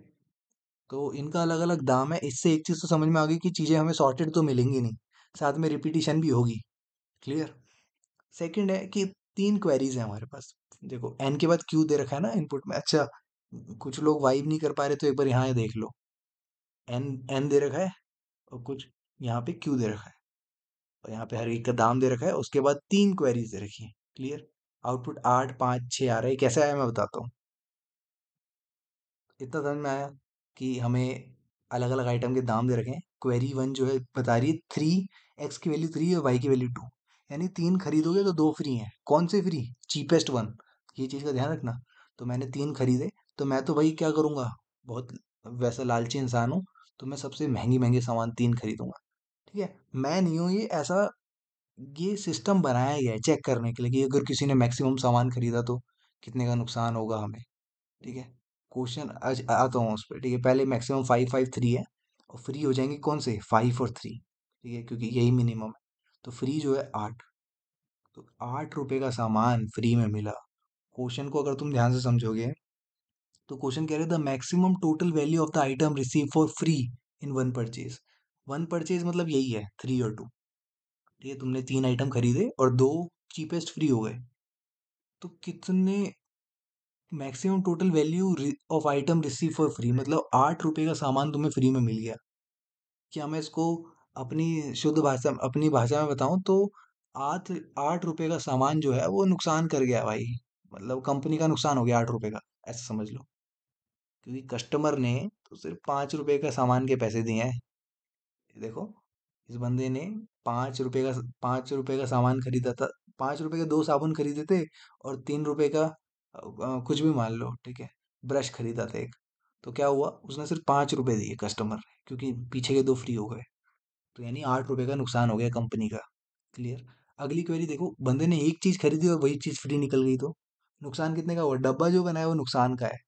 A: तो इनका अलग अलग दाम है इससे एक चीज़ तो समझ में आ गई कि चीज़ें हमें सॉर्टेड तो मिलेंगी नहीं साथ में रिपीटिशन भी होगी क्लियर सेकंड है कि तीन क्वेरीज हैं हमारे पास देखो एन के बाद क्यू दे रखा है ना इनपुट में अच्छा कुछ लोग वाइब नहीं कर पा रहे तो एक बार यहाँ देख लो एन एन दे रखा है और कुछ यहाँ पे क्यू दे रखा है और यहाँ पे हर एक का दाम दे रखा है उसके बाद तीन क्वेरीज दे रखी है क्लियर आउटपुट आठ पाँच छः आ रहा है कैसे आया मैं बताता हूँ इतना समझ में आया कि हमें अलग अलग आइटम के दाम दे रखे हैं क्वेरी वन जो है बता रही है थ्री एक्स की वैल्यू थ्री और वाई की वैल्यू टू यानी तीन खरीदोगे तो दो फ्री हैं कौन से फ्री चीपेस्ट वन ये चीज़ का ध्यान रखना तो मैंने तीन खरीदे तो मैं तो भाई क्या करूँगा बहुत वैसा लालची इंसान हूँ तो मैं सबसे महंगी महंगे सामान तीन खरीदूँगा ठीक है मैं नहीं हूँ ये ऐसा ये सिस्टम बनाया गया है चेक करने के लिए कि अगर किसी ने मैक्सिमम सामान खरीदा तो कितने का नुकसान होगा हमें ठीक है क्वेश्चन आज आता हूँ उस पर ठीक है पहले मैक्सिमम फाइव फाइव थ्री है और फ्री हो जाएंगे कौन से फाइव और थ्री ठीक है क्योंकि यही मिनिमम है तो फ्री जो है आठ तो आठ रुपये का सामान फ्री में मिला क्वेश्चन को अगर तुम ध्यान से समझोगे तो क्वेश्चन कह रहे the maximum total value of the item receive for free in one purchase one purchase मतलब यही है थ्री और टू ठीक है तुमने तीन आइटम खरीदे और दो चीपेस्ट फ्री हो गए तो कितने maximum total value of item receive for free मतलब आठ रुपये का सामान तुम्हें फ्री में मिल गया क्या मैं इसको अपनी शुद्ध भाषा अपनी भाषा में बताऊं तो आठ आठ रुपये का सामान जो है वो नुकसान कर गया भाई मतलब कंपनी का नुकसान हो गया आठ रुपये का ऐसा समझ लो क्योंकि कस्टमर ने तो सिर्फ पाँच रुपये का सामान के पैसे दिए हैं देखो इस बंदे ने पाँच रुपये का पाँच रुपये का सामान खरीदा था पाँच रुपये के दो साबुन खरीदे थे और तीन रुपये का कुछ भी मान लो ठीक है ब्रश खरीदा था एक तो क्या हुआ उसने सिर्फ पाँच रुपये दिए कस्टमर क्योंकि पीछे के दो फ्री हो गए तो यानी आठ रुपये का नुकसान हो गया कंपनी का क्लियर अगली क्वेरी देखो बंदे ने एक चीज़ खरीदी और वही चीज़ फ्री निकल गई तो नुकसान कितने का हुआ डब्बा जो बनाया वो नुकसान का है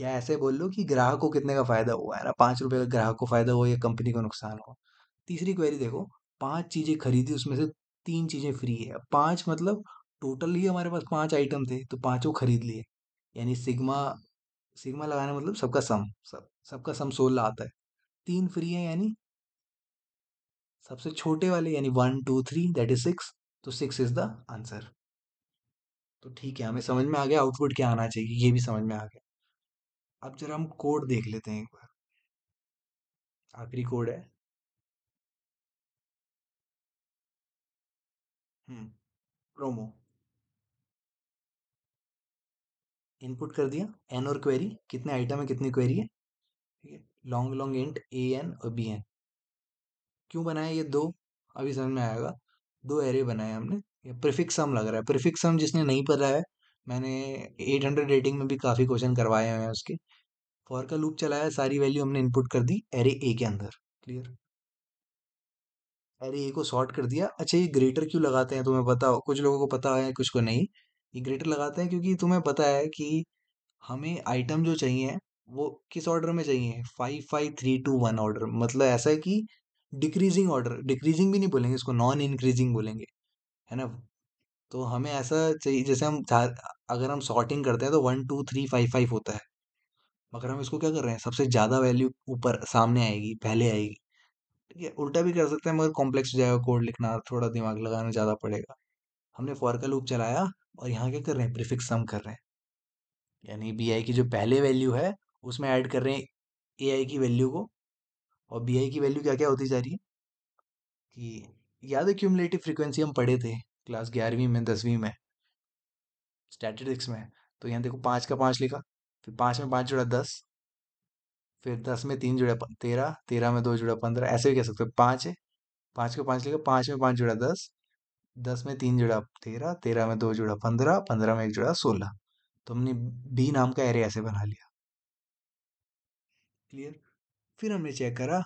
A: या ऐसे बोल लो कि ग्राहक को कितने का फ़ायदा हुआ है ना पाँच रुपये का ग्राहक को फ़ायदा हुआ या कंपनी को नुकसान हुआ तीसरी क्वेरी देखो पांच चीज़ें खरीदी उसमें से तीन चीज़ें फ्री है पांच मतलब टोटल ही हमारे पास पांच आइटम थे तो पांचों खरीद लिए यानी सिग्मा सिग्मा लगाना मतलब सबका सम सब सबका सम सोलह आता है तीन फ्री है यानी सबसे छोटे वाले यानी one two three that is six तो सिक्स इज द आंसर तो ठीक है हमें समझ में आ गया आउटपुट क्या आना चाहिए ये भी समझ में आ गया अब जरा हम कोड देख लेते हैं एक
B: बार आखिरी कोड है प्रोमो हम्म,
A: इनपुट कर दिया एन और क्वेरी कितने आइटम है कितनी क्वेरी है ठीक है long long int A N और बी एन क्यों बनाया ये दो अभी समझ में आएगा दो एरे बनाए हमने ये प्रिफिक्स सम लग रहा है प्रिफिक्स सम जिसने नहीं पढ़ा है मैंने एट हंड्रेड रेटिंग में भी काफ़ी क्वेश्चन करवाए हुए हैं उसके फॉर का लूप चलाया सारी वैल्यू हमने इनपुट कर दी एरे ए के अंदर क्लियर अरे ये को सॉर्ट कर दिया अच्छा ये ग्रेटर क्यों लगाते हैं तुम्हें पता हो कुछ लोगों को पता है कुछ को नहीं ये ग्रेटर लगाते हैं क्योंकि तुम्हें पता है कि हमें आइटम जो चाहिए वो किस ऑर्डर में चाहिए five five three two one order मतलब ऐसा है कि डिक्रीजिंग ऑर्डर डिक्रीजिंग भी नहीं बोलेंगे इसको नॉन इंक्रीजिंग बोलेंगे है ना तो हमें ऐसा चाहिए जैसे हम अगर हम सॉर्टिंग करते हैं तो one two three five five होता है मगर हम इसको क्या कर रहे हैं सबसे ज़्यादा वैल्यू ऊपर सामने आएगी पहले आएगी ठीक है उल्टा भी कर सकते हैं मगर कॉम्प्लेक्स हो जाएगा कोड लिखना थोड़ा दिमाग लगाना ज़्यादा पड़ेगा हमने फॉर का लूप चलाया और यहाँ क्या कर रहे हैं प्रीफिक्स सम कर रहे हैं यानी बी आई की जो पहले वैल्यू है उसमें ऐड कर रहे हैं ए आई की वैल्यू को और बी आई की वैल्यू क्या क्या होती जा रही है कि याद है क्यूमलेटिव फ्रिक्वेंसी हम पढ़े थे क्लास ग्यारहवीं में दसवीं में स्टैटिस्टिक्स में तो यहाँ देखो पाँच का पाँच लिखा फिर पाँच में पाँच जोड़ा दस फिर दस में तीन जुड़ा तेरह तेरह में दो जुड़ा पंद्रह ऐसे भी कह सकते हो पाँच है पाँच को पाँच लेगा पाँच में पाँच जुड़ा दस दस में तीन जुड़ा तेरह तेरह में दो जुड़ा पंद्रह पंद्रह में एक जुड़ा सोलह तो हमने बी नाम का एरे ऐसे बना लिया क्लियर फिर हमने चेक करा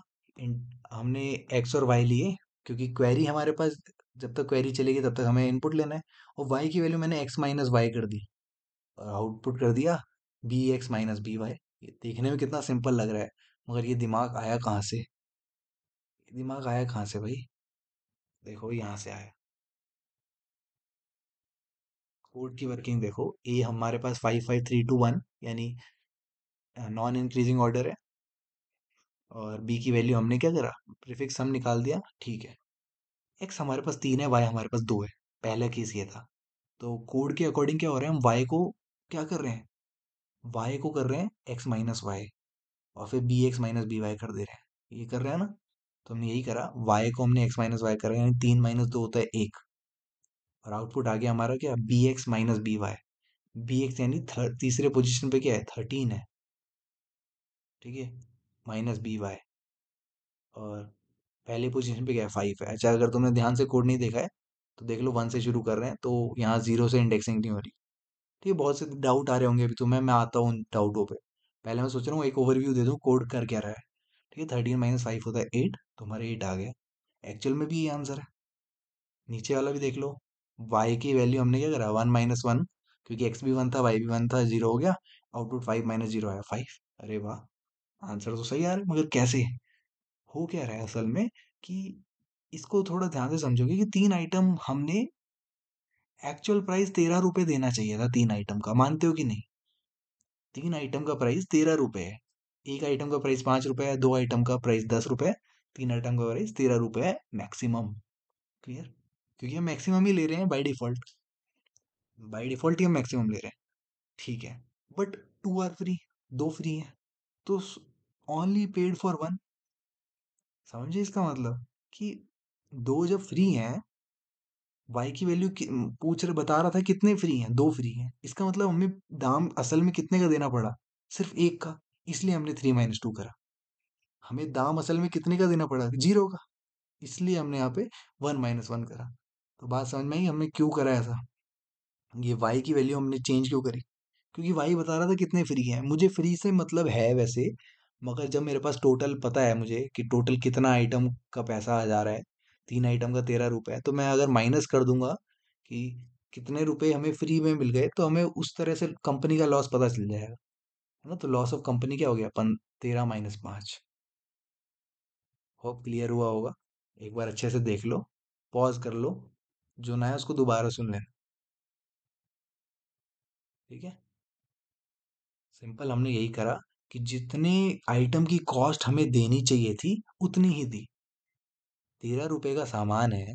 A: हमने एक्स और वाई लिए क्योंकि क्वेरी हमारे पास जब तक क्वेरी चलेगी तब तक हमें इनपुट लेना है और वाई की वैल्यू मैंने एक्स माइनस वाई कर दी और आउटपुट कर दिया B X minus B Y ये देखने में कितना सिंपल लग रहा है मगर ये दिमाग आया कहाँ से ये दिमाग आया कहाँ से भाई देखो यहाँ से
B: आया कोड की वर्किंग देखो ए हमारे पास
A: five five three two one यानी नॉन इंक्रीजिंग ऑर्डर है और बी की वैल्यू हमने क्या करा प्रीफिक्स हम निकाल दिया ठीक है एक्स हमारे पास तीन है वाई हमारे पास दो है पहला केस ये था तो कोड के अकॉर्डिंग क्या हो रहा है हम वाई को क्या कर रहे हैं वाई को कर रहे हैं एक्स माइनस वाई और फिर B X minus B Y कर दे रहे हैं ये कर रहे हैं ना तो हमने यही करा वाई को हमने एक्स माइनस वाई करा यानी तीन माइनस दो होता है एक और आउटपुट आ गया हमारा क्या B X minus B Y B X यानी तीसरे पोजिशन पे क्या है थर्टीन है ठीक है माइनस बी वाई और पहले पोजिशन पे क्या है फाइव है अच्छा अगर तुमने ध्यान से कोड नहीं देखा है तो देख लो वन से शुरू कर रहे हैं तो यहाँ जीरो से इंडेक्सिंग नहीं हो रही ठीक तो है बहुत से डाउट आ रहे होंगे अभी तुम्हें तो मैं आता हूँ उन डाउटों पे पहले मैं सोच रहा हूँ एक ओवरव्यू दे दूँ कोड कर क्या रहा है ठीक है थर्टीन माइनस फाइव होता है एट तुम्हारा एट आ गया एक्चुअल में भी ये आंसर है नीचे वाला भी देख लो वाई की वैल्यू हमने क्या करा वन माइनस वन क्योंकि एक्स भी वन था वाई भी वन था जीरो हो गया आउटपुट फाइव माइनस जीरो आया फाइव अरे वाह आंसर तो सही आ रहा है मगर कैसे हो क्या रहा है असल में कि इसको थोड़ा ध्यान से समझोगे कि तीन आइटम हमने एक्चुअल प्राइस तेरह रुपए देना चाहिए था तीन आइटम का मानते हो कि नहीं तीन आइटम का प्राइस तेरह रुपए है एक आइटम का प्राइस पांच रुपए है दो आइटम का प्राइस दस रुपये तीन आइटम का प्राइस तेरह रुपए है मैक्सिमम क्लियर क्योंकि हम मैक्सिमम ही ले रहे हैं बाई डिफ़ॉल्ट बाई डिफ़ॉल्ट ही हम मैक्सिमम ले रहे हैं ठीक है बट टू आर फ्री दो फ्री है तो ओनली पेड फॉर वन समझे इसका मतलब कि दो जब फ्री हैं वाई की वैल्यू पूछ रहे बता रहा था कितने फ्री हैं दो फ्री हैं इसका मतलब हमें दाम असल में कितने का देना पड़ा सिर्फ एक का इसलिए हमने थ्री माइनस टू करा हमें दाम असल में कितने का देना पड़ा जीरो का इसलिए हमने यहाँ पे वन माइनस वन करा तो बात समझ में आई हमने क्यों करा ऐसा ये वाई की वैल्यू हमने चेंज क्यों करी क्योंकि वाई बता रहा था कितने फ्री हैं मुझे फ्री से मतलब है वैसे मगर जब मेरे पास टोटल पता है मुझे कि टोटल कितना आइटम का पैसा आ जा रहा है तीन आइटम का तेरह रुपए है तो मैं अगर माइनस कर दूंगा कि कितने रुपए हमें फ्री में मिल गए तो हमें उस तरह से कंपनी का लॉस पता चल जाएगा है ना तो लॉस ऑफ कंपनी क्या हो गया अपन तेरह माइनस पाँच होप क्लियर हुआ होगा एक बार अच्छे से देख लो पॉज कर लो
B: जो ना है उसको दोबारा सुन लेना ठीक है
A: सिंपल हमने यही करा कि जितनी आइटम की कॉस्ट हमें देनी चाहिए थी उतनी ही दी तेरह रुपए का सामान है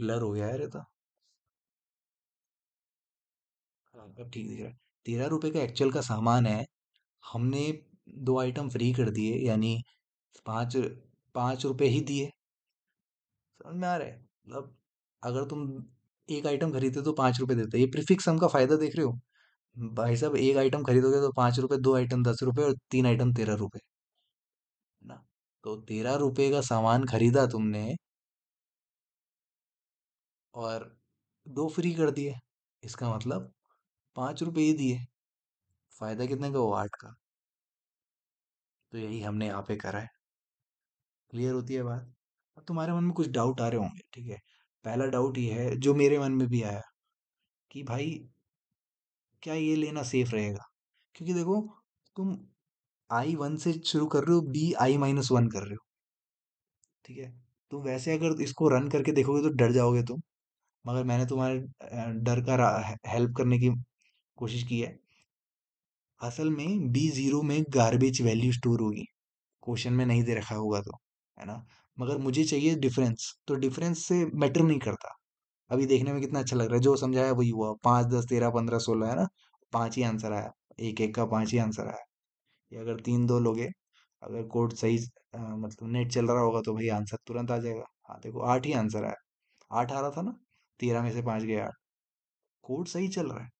B: ब्लर हो गया है रहता तो। हाँ अब
A: ठीक दिख रहा है तेरह रुपए का एक्चुअल का सामान है हमने दो आइटम फ्री कर दिए यानी पाँच पाँच रुपये ही दिए समझ में आ रहा है मतलब अगर तुम एक आइटम खरीदते तो पाँच रुपये देते ये प्रीफिक्स सम का फ़ायदा देख रहे हो भाई साहब एक आइटम खरीदोगे तो पाँच रुपये दो आइटम दस रुपये और तीन आइटम तेरह रुपये तो तेरह रुपये का सामान खरीदा तुमने
B: और दो फ्री कर दिए इसका मतलब पांच रुपए ही दिए फ़ायदा कितने का वो आठ का तो यही
A: हमने यहाँ पे करा है क्लियर होती है बात अब तुम्हारे मन में कुछ डाउट आ रहे होंगे ठीक है पहला डाउट ये है जो मेरे मन में भी आया कि भाई क्या ये लेना सेफ रहेगा क्योंकि देखो तुम आई वन से शुरू कर रहे हो बी आई माइनस वन कर रहे हो ठीक है तो वैसे अगर इसको रन करके देखोगे तो डर जाओगे तुम मगर मैंने तुम्हारे डर का हेल्प करने की कोशिश की है असल में बी ज़ीरो में गार्बेज वैल्यू स्टोर होगी क्वेश्चन में नहीं दे रखा होगा तो है ना मगर मुझे चाहिए डिफरेंस तो डिफरेंस से मैटर नहीं करता अभी देखने में कितना अच्छा लग रहा है जो समझाया वही हुआ पाँच दस तेरह पंद्रह सोलह है ना पाँच ही आंसर आया एक एक का पाँच ही आंसर आया ये अगर तीन दो लोगे अगर कोड सही मतलब नेट चल रहा होगा तो भाई आंसर तुरंत आ जाएगा हाँ देखो आठ ही आंसर आया आठ आ रहा था ना तेरह में से पाँच गया आठ कोड सही चल रहा है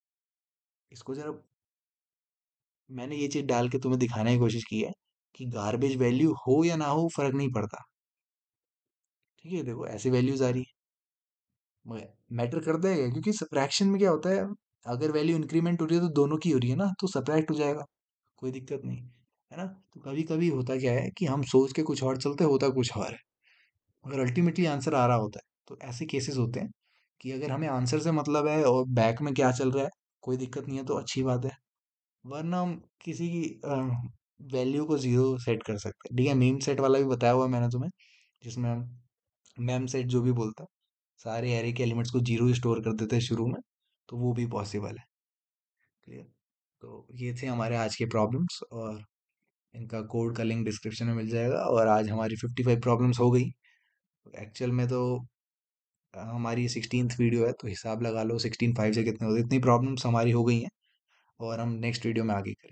A: इसको जरा मैंने ये चीज़ डाल के तुम्हें दिखाने की कोशिश की है कि गार्बेज वैल्यू हो या ना हो फर्क नहीं पड़ता ठीक है देखो ऐसी वैल्यूज आ रही है मैटर करता है क्योंकि सप्रैक्शन में क्या होता है अगर वैल्यू इंक्रीमेंट हो रही है तो दोनों की हो रही है ना तो सप्रैक्ट हो जाएगा कोई दिक्कत नहीं है ना तो कभी कभी होता क्या है कि हम सोच के कुछ और चलते होता कुछ और है मगर अल्टीमेटली आंसर आ रहा होता है तो ऐसे केसेस होते हैं कि अगर हमें आंसर से मतलब है और बैक में क्या चल रहा है कोई दिक्कत नहीं है तो अच्छी बात है वरना हम किसी की वैल्यू को ज़ीरो सेट कर सकते हैं ठीक है मीम सेट वाला भी बताया हुआ है मैंने तुम्हें जिसमें हम मैम सेट जो भी बोलता है सारे एरे के एलिमेंट्स को जीरो स्टोर कर देते हैं शुरू में तो वो भी पॉसिबल है क्लियर तो ये थे हमारे आज के प्रॉब्लम्स और इनका कोड का लिंक डिस्क्रिप्शन में मिल जाएगा और आज हमारी फिफ्टी फाइव प्रॉब्लम्स हो गई एक्चुअल में तो हमारी सिक्सटीन वीडियो है तो हिसाब लगा लो सिक्सटीन फाइव से कितने होते इतनी प्रॉब्लम्स हमारी हो गई हैं और हम नेक्स्ट वीडियो में आगे करें